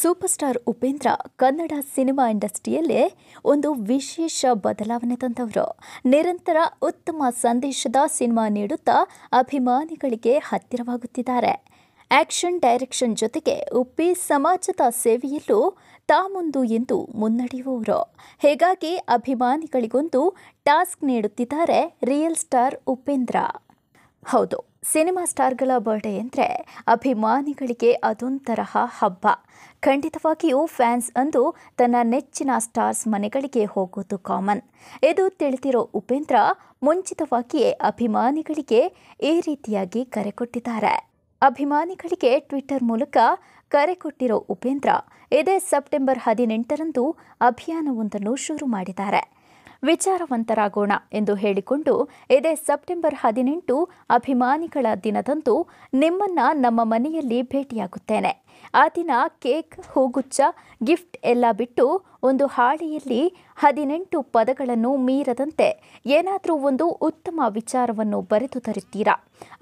super star Upendra Kannada cinema ಇಂಡಸ್ಟ್ರಿಯಲ್ಲೇ ಒಂದು ವಿಶೇಷ ಬದಲಾವಣೆ ತಂದವರು ನಿರಂತರ ಉತ್ತಮ ಸಂದೇಶದ ಸಿನಿಮಾ ನೀಡುತ್ತಾ ಅಭಿಮಾನಿಗಳಿಗೆ ಹತ್ತಿರವಾಗುತ್ತಿದ್ದಾರೆ ಆಕ್ಷನ್ ಡೈರೆಕ್ಷನ್ ಜೊತೆಗೆ ಉಪ್ಪಿ ಸಮಾಜದ ಸೇವೆಯಲ್ಲೂ ತಾಮುಂದು ಎಂದು ಮುನ್ನಡೆಯುವವರು ಹೇಗಾಗಿ ಅಭಿಮಾನಿಗಳಿಗೊಂದು ಟಾಸ್ಕ್ ನೀಡುತ್ತಿದ್ದಾರೆ ರಿಯಲ್ ಸ್ಟಾರ್ ಉಪೇಂದ್ರ ಹೌದು ಸಿನಿಮಾ ಸ್ಟಾರ್ಗಳ ಬರ್ಡೇ ಅಂದರೆ ಅಭಿಮಾನಿಗಳಿಗೆ ಅದೊಂಥರಹ ಹಬ್ಬ ಖಂಡಿತವಾಗಿಯೂ ಫ್ಯಾನ್ಸ್ ಅಂದು ತನ್ನ ನೆಚ್ಚಿನ ಸ್ಟಾರ್ಸ್ ಮನೆಗಳಿಗೆ ಹೋಗೋದು ಕಾಮನ್ ಇದು ತಿಳಿದಿರೋ ಉಪೇಂದ್ರ ಮುಂಚಿತವಾಗಿಯೇ ಅಭಿಮಾನಿಗಳಿಗೆ ಈ ರೀತಿಯಾಗಿ ಕರೆ ಕೊಟ್ಟಿದ್ದಾರೆ ಅಭಿಮಾನಿಗಳಿಗೆ ಟ್ವಿಟ್ಟರ್ ಮೂಲಕ ಕರೆ ಕೊಟ್ಟಿರೋ ಉಪೇಂದ್ರ ಇದೇ ಸೆಪ್ಟೆಂಬರ್ ಹದಿನೆಂಟರಂದು ಅಭಿಯಾನವೊಂದನ್ನು ಶುರು ಮಾಡಿದ್ದಾರೆ ವಿಚಾರವಂತರಾಗೋಣ ಎಂದು ಹೇಳಿಕೊಂಡು ಇದೇ ಸೆಪ್ಟೆಂಬರ್ ಹದಿನೆಂಟು ಅಭಿಮಾನಿಗಳ ದಿನದಂದು ನಿಮ್ಮನ್ನ ನಮ್ಮ ಮನೆಯಲ್ಲಿ ಭೇಟಿಯಾಗುತ್ತೇನೆ ಆ ದಿನ ಕೇಕ್ ಹೂಗುಚ್ಚ ಗಿಫ್ಟ್ ಎಲ್ಲ ಬಿಟ್ಟು ಒಂದು ಹಾಳೆಯಲ್ಲಿ ಹದಿನೆಂಟು ಪದಗಳನ್ನು ಮೀರದಂತೆ ಏನಾದರೂ ಒಂದು ಉತ್ತಮ ವಿಚಾರವನ್ನು ಬರೆದು ತರುತ್ತೀರಾ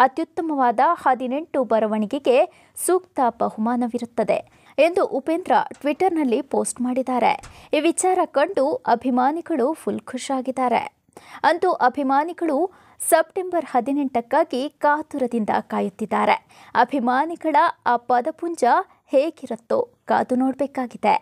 ಅತ್ಯುತ್ತಮವಾದ ಹದಿನೆಂಟು ಬರವಣಿಗೆಗೆ ಸೂಕ್ತ ಬಹುಮಾನವಿರುತ್ತದೆ ಎಂದು ಉಪೇಂದ್ರ ಟ್ವಿಟರ್ನಲ್ಲಿ ಪೋಸ್ಟ್ ಮಾಡಿದ್ದಾರೆ ಈ ವಿಚಾರ ಕಂಡು ಅಭಿಮಾನಿಗಳು ಫುಲ್ ಖುಷಿಯಾಗಿದ್ದಾರೆ ಅಂತೂ ಅಭಿಮಾನಿಗಳು ಸೆಪ್ಟೆಂಬರ್ ಹದಿನೆಂಟಕ್ಕಾಗಿ ಕಾತುರದಿಂದ ಕಾಯುತ್ತಿದ್ದಾರೆ ಅಭಿಮಾನಿಗಳ ಆ ಪದಪುಂಜ ಹೇಗಿರುತ್ತೋ ಕಾದು ನೋಡಬೇಕಾಗಿದೆ